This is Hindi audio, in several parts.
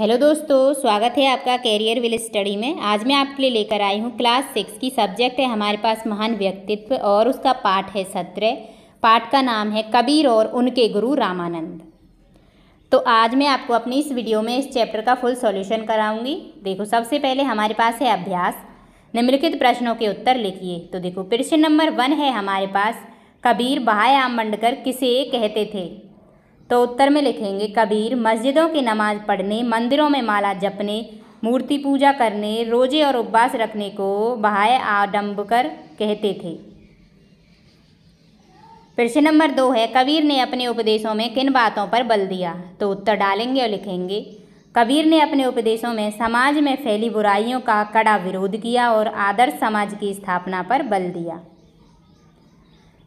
हेलो दोस्तों स्वागत है आपका कैरियर विल स्टडी में आज मैं आपके लिए लेकर आई हूँ क्लास सिक्स की सब्जेक्ट है हमारे पास महान व्यक्तित्व और उसका पाठ है सत्र पाठ का नाम है कबीर और उनके गुरु रामानंद तो आज मैं आपको अपनी इस वीडियो में इस चैप्टर का फुल सॉल्यूशन कराऊंगी देखो सबसे पहले हमारे पास है अभ्यास निम्नलिखित प्रश्नों के उत्तर लिखिए तो देखो प्रश्न नंबर वन है हमारे पास कबीर भाई आम किसे कहते थे तो उत्तर में लिखेंगे कबीर मस्जिदों की नमाज़ पढ़ने मंदिरों में माला जपने मूर्ति पूजा करने रोजे और उपवास रखने को बहाय आडम्बकर कहते थे प्रश्न नंबर दो है कबीर ने अपने उपदेशों में किन बातों पर बल दिया तो उत्तर डालेंगे और लिखेंगे कबीर ने अपने उपदेशों में समाज में फैली बुराइयों का कड़ा विरोध किया और आदर्श समाज की स्थापना पर बल दिया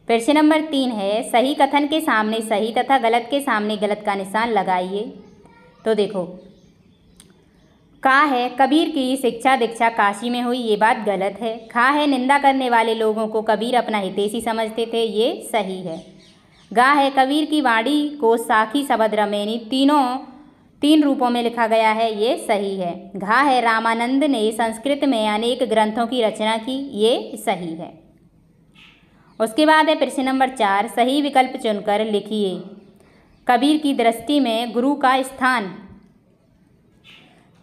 प्रश्न नंबर तीन है सही कथन के सामने सही तथा गलत के सामने गलत का निशान लगाइए तो देखो का है कबीर की शिक्षा दीक्षा काशी में हुई ये बात गलत है खा है निंदा करने वाले लोगों को कबीर अपना हितेशी समझते थे ये सही है गा है कबीर की वाणी को साखी सबद रमेनी तीनों तीन रूपों में लिखा गया है ये सही है घा है रामानंद ने संस्कृत में अनेक ग्रंथों की रचना की ये सही है उसके बाद है प्रश्न नंबर चार सही विकल्प चुनकर लिखिए कबीर की दृष्टि में गुरु का स्थान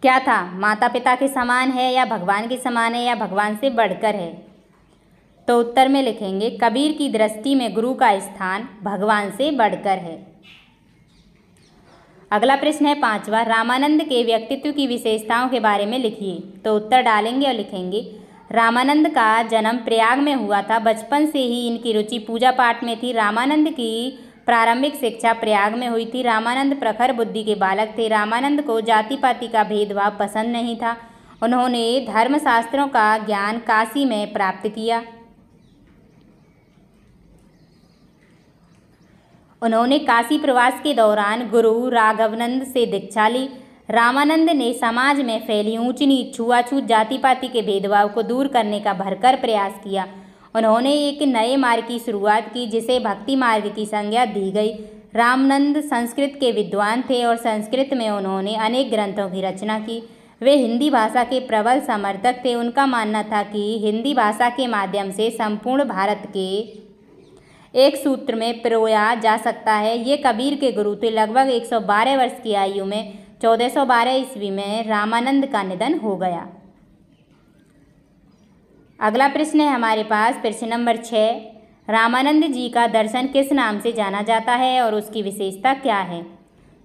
क्या था माता पिता के समान है या भगवान के समान है या भगवान से बढ़कर है तो उत्तर में लिखेंगे कबीर की दृष्टि में गुरु का स्थान भगवान से बढ़कर है अगला प्रश्न है पांचवा रामानंद के व्यक्तित्व की विशेषताओं के बारे में लिखिए तो उत्तर डालेंगे और लिखेंगे रामानंद का जन्म प्रयाग में हुआ था बचपन से ही इनकी रुचि पूजा पाठ में थी रामानंद की प्रारंभिक शिक्षा प्रयाग में हुई थी रामानंद प्रखर बुद्धि के बालक थे रामानंद को जाति पाति का भेदभाव पसंद नहीं था उन्होंने धर्मशास्त्रों का ज्ञान काशी में प्राप्त किया उन्होंने काशी प्रवास के दौरान गुरु राघवनंद से दीक्षा ली रामानंद ने समाज में फैली ऊंच नीच छुआछूत जाति पाति के भेदभाव को दूर करने का भरकर प्रयास किया उन्होंने एक नए मार्ग की शुरुआत की जिसे भक्ति मार्ग की संज्ञा दी गई रामानंद संस्कृत के विद्वान थे और संस्कृत में उन्होंने अनेक ग्रंथों की रचना की वे हिंदी भाषा के प्रबल समर्थक थे उनका मानना था कि हिंदी भाषा के माध्यम से संपूर्ण भारत के एक सूत्र में प्रोया जा सकता है ये कबीर के गुरु थे लगभग 112 वर्ष की आयु में 1412 ईस्वी में रामानंद का निधन हो गया अगला प्रश्न है हमारे पास प्रश्न नंबर छः रामानंद जी का दर्शन किस नाम से जाना जाता है और उसकी विशेषता क्या है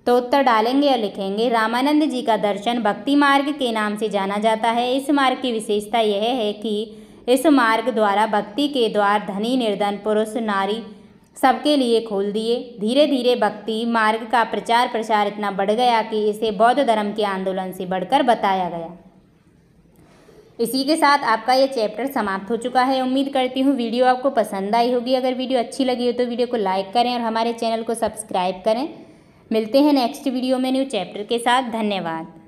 तो उत्तर डालेंगे और लिखेंगे रामानंद जी का दर्शन भक्ति मार्ग के नाम से जाना जाता है इस मार्ग की विशेषता यह है कि इस मार्ग द्वारा भक्ति के द्वार धनी निर्धन पुरुष नारी सबके लिए खोल दिए धीरे धीरे भक्ति मार्ग का प्रचार प्रसार इतना बढ़ गया कि इसे बौद्ध धर्म के आंदोलन से बढ़कर बताया गया इसी के साथ आपका ये चैप्टर समाप्त हो चुका है उम्मीद करती हूँ वीडियो आपको पसंद आई होगी अगर वीडियो अच्छी लगी हो तो वीडियो को लाइक करें और हमारे चैनल को सब्सक्राइब करें मिलते हैं नेक्स्ट वीडियो में न्यू चैप्टर के साथ धन्यवाद